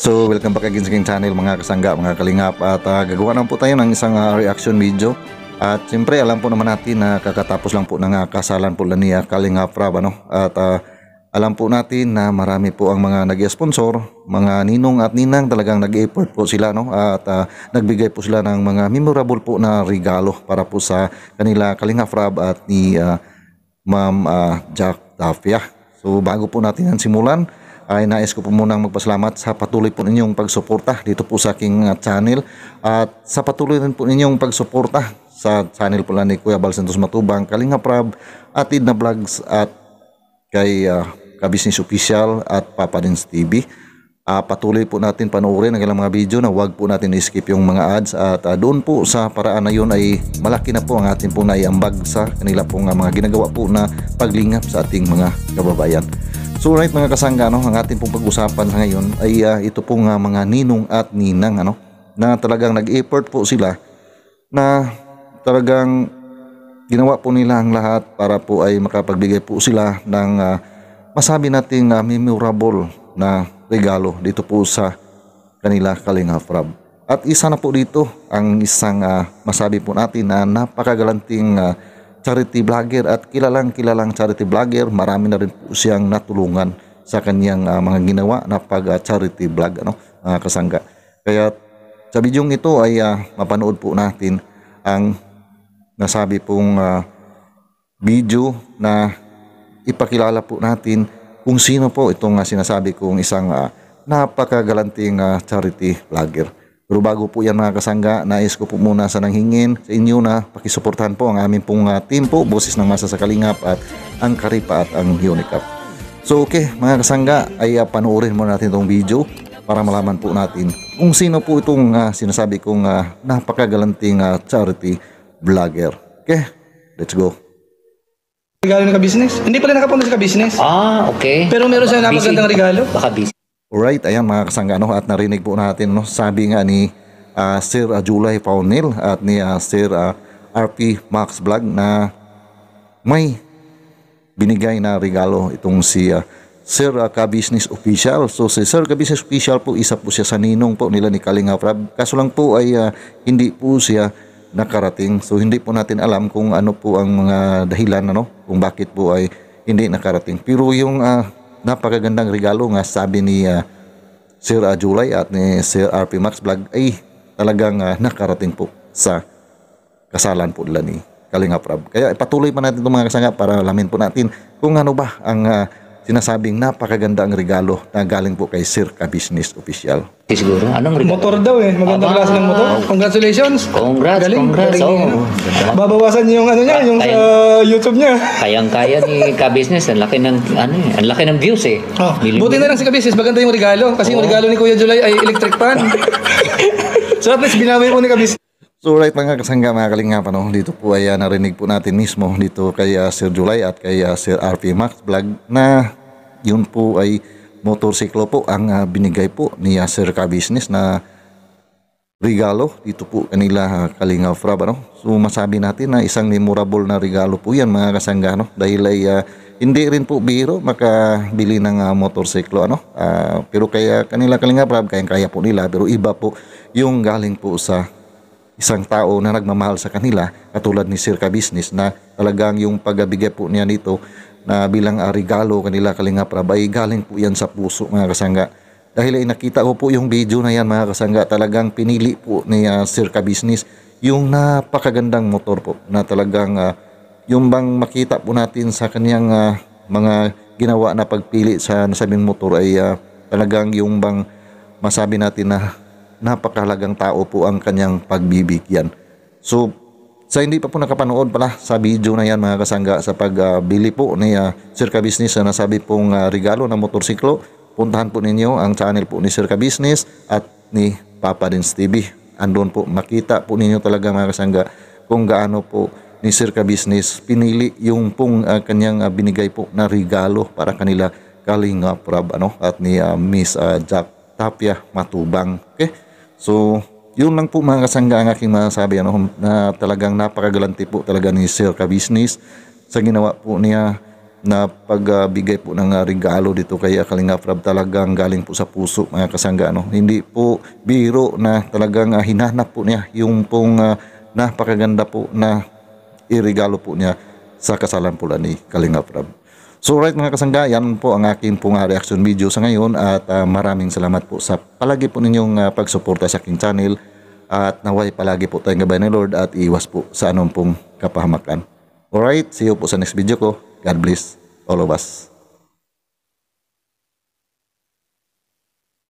So welcome back again sa aking channel mga kasangga, mga kalingap At uh, gagawa naman po tayo ng isang uh, reaction video At siyempre alam po naman natin na uh, kakatapos lang po ng uh, kasalan po ni uh, Kalingap Rab ano? At uh, alam po natin na marami po ang mga nag-sponsor Mga ninong at ninang talagang nag-effort po sila no? At uh, nagbigay po sila ng mga memorable po na regalo Para po sa kanila Kalingap Rab at ni uh, Ma'am uh, Jack Tafia So bago po natin ang simulan ay nais ko po munang magpasalamat sa patuloy po ninyong pagsuporta dito po sa aking ah, channel at sa patuloy rin po ninyong pagsuporta sa channel po ni Kuya Bal Santos Matubang, Kalinga Prab, Atid na Vlogs at kay uh, ah, Kabisnes Official at Papa Dins TV. Uh, ah, patuloy po natin panoorin ang ilang mga video na huwag po natin i skip yung mga ads at uh, doon po sa paraan na yun ay malaki na po ang ating po naiambag sa kanila pong uh, mga ginagawa po na paglingap sa ating mga kababayan. So right mga kasangga, no, ang ating pong pag-usapan ngayon ay uh, ito pong uh, mga ninong at ninang ano, na talagang nag-effort po sila na talagang ginawa po nila ang lahat para po ay makapagbigay po sila ng uh, masabi nating uh, memorable na regalo dito po sa kanila Kalinga Frab. At isa na po dito ang isang uh, masabi po natin na napakagalanting uh, charity vlogger at kilalang kilalang charity vlogger. Marami na rin po siyang natulungan sa kanyang uh, mga ginawa na pag-charity ah, uh, vlog ano, uh, kasangga. Kaya sa bidyong ito ay uh, mapanood po natin ang nasabi pong uh, video na ipakilala po natin kung sino po itong uh, sinasabi kong isang uh, napakagalanting uh, charity vlogger. Pero bago po yan mga kasangga, nais ko po muna sa nanghingin sa inyo na pakisuportahan po ang aming pong uh, team po, boses ng masa sa Kalingap at ang Karipa at ang Unicap. So okay mga kasangga, ay uh, panoorin muna natin itong video para malaman po natin kung sino po itong uh, sinasabi kong uh, napakagalanting uh, charity vlogger. Okay, let's go. Regalo na ka-business? Hindi pala nakapunta sa ka-business. Ah, okay. Pero meron sa'yo napagandang regalo? Baka busy. Alright, ayan mga kasangga no, at narinig po natin no, sabi nga ni uh, Sir ah, Julay Paunil at ni uh, Sir uh, RP Max Vlog na may binigay na regalo itong si uh, Sir uh, Ka-Business Official. So si Sir Ka-Business Official po isa po siya sa ninong po nila ni Kalinga Prab. Kaso lang po ay uh, hindi po siya nakarating. So hindi po natin alam kung ano po ang mga dahilan ano kung bakit po ay hindi nakarating. Pero yung uh, napakagandang regalo nga sabi ni uh, Sir Ajulay at ni Sir RP Max Vlog ay talagang uh, nakarating po sa kasalan po nila ni Kalinga Prab. Kaya ipatuloy pa natin itong mga kasanga para alamin po natin kung ano ba ang uh, sinasabing napakaganda ang regalo na galing po kay Circa Business Official. Eh, siguro, anong regalo? Motor daw eh. Magandang klase ng motor. Congratulations. Congrats, galing, congrats. Galing, oh. Babawasan niyo yung ano niya, yung kaya, sa uh, YouTube niya. Kayang-kaya ni Ka-Business. Ang laki ng, ano eh, ang laki ng views eh. Oh, Million buti na lang si Ka-Business. Maganda yung regalo. Kasi oh. yung regalo ni Kuya July ay electric pan. so at least binawi mo ni Ka-Business. So right mga kasangga mga pa no? dito po ay uh, narinig po natin mismo dito kay uh, Sir July at kay uh, Sir RP Max Vlog na yun po ay motorsiklo po ang uh, binigay po ni uh, Sir Ka Business na regalo dito po kanila uh, Kalinga Frab ano? So masabi natin na isang memorable na regalo po yan mga kasangga no? dahil ay uh, hindi rin po biro makabili ng uh, motorsiklo ano? Uh, pero kaya kanila Kalinga Frab kaya kaya po nila pero iba po yung galing po sa isang tao na nagmamahal sa kanila katulad ni Sir Ka Business na talagang yung pagbigay po niya nito na bilang uh, regalo kanila kalinga rab ay galing po yan sa puso mga kasanga Dahil ay nakita ko po yung video na yan mga kasanga talagang pinili po ni uh, Sir Business yung napakagandang motor po na talagang uh, yung bang makita po natin sa kaniyang uh, mga ginawa na pagpili sa nasabing motor ay uh, talagang yung bang masabi natin na napakahalagang tao po ang kanyang pagbibigyan. So sa hindi pa po nakapanood pala sa video na yan mga kasangga sa pagbili uh, po ni uh, ah, Circa Business na ah, nasabi pong uh, regalo na motorsiklo, puntahan po ninyo ang channel po ni Circa Business at ni Papa Rins TV. Andun po, makita po ninyo talaga mga kasangga kung gaano po ni Circa Business pinili yung pong uh, kanyang uh, binigay po na regalo para kanila Kalinga Prab ano, at ni uh, Miss uh, Jack Tapia Matubang. Okay? So, yun lang po mga kasangga ang aking masasabi ano, na talagang napakagalanti po talaga ni Sir Kabisnis sa ginawa po niya na pagbigay po ng ah, regalo dito kay Kalinga Prab talagang galing po sa puso mga kasangga ano. Hindi po biro na talagang uh, hinanap po niya yung pong uh, napakaganda po na iregalo po niya sa kasalan po ni Kalinga Prab. So right mga kasangga, yan po ang akin pong uh, reaction video sa ngayon at uh, maraming salamat po sa palagi po ninyong uh, pagsuporta sa aking channel. At naway palagi po tayong gabay ng Lord at iwas po sa anong pong kapahamakan. Alright, see you po sa next video ko. God bless all of us.